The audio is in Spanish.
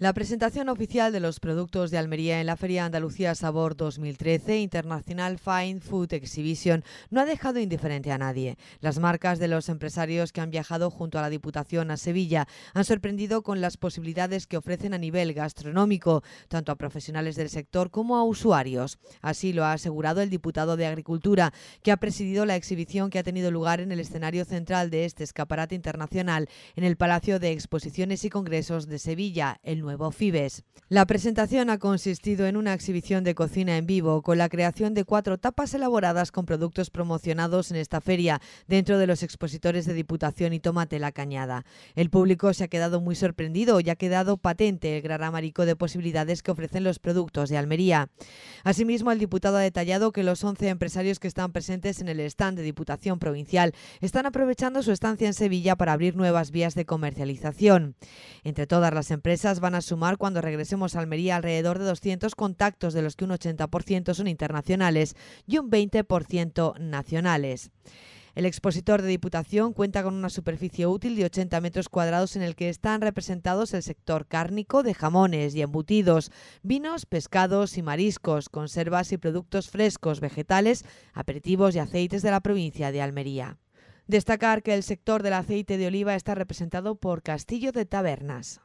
La presentación oficial de los productos de Almería en la Feria Andalucía Sabor 2013 International Fine Food Exhibition no ha dejado indiferente a nadie. Las marcas de los empresarios que han viajado junto a la Diputación a Sevilla han sorprendido con las posibilidades que ofrecen a nivel gastronómico, tanto a profesionales del sector como a usuarios. Así lo ha asegurado el diputado de Agricultura, que ha presidido la exhibición que ha tenido lugar en el escenario central de este escaparate internacional, en el Palacio de Exposiciones y Congresos de Sevilla, el 9 FIBES. La presentación ha consistido en una exhibición de cocina en vivo con la creación de cuatro tapas elaboradas con productos promocionados en esta feria dentro de los expositores de Diputación y Tomate la Cañada. El público se ha quedado muy sorprendido y ha quedado patente el gran amarico de posibilidades que ofrecen los productos de Almería. Asimismo, el diputado ha detallado que los 11 empresarios que están presentes en el stand de Diputación Provincial están aprovechando su estancia en Sevilla para abrir nuevas vías de comercialización. Entre todas las empresas van a sumar cuando regresemos a Almería alrededor de 200 contactos, de los que un 80% son internacionales y un 20% nacionales. El expositor de Diputación cuenta con una superficie útil de 80 metros cuadrados en el que están representados el sector cárnico de jamones y embutidos, vinos, pescados y mariscos, conservas y productos frescos, vegetales, aperitivos y aceites de la provincia de Almería. Destacar que el sector del aceite de oliva está representado por Castillo de Tabernas.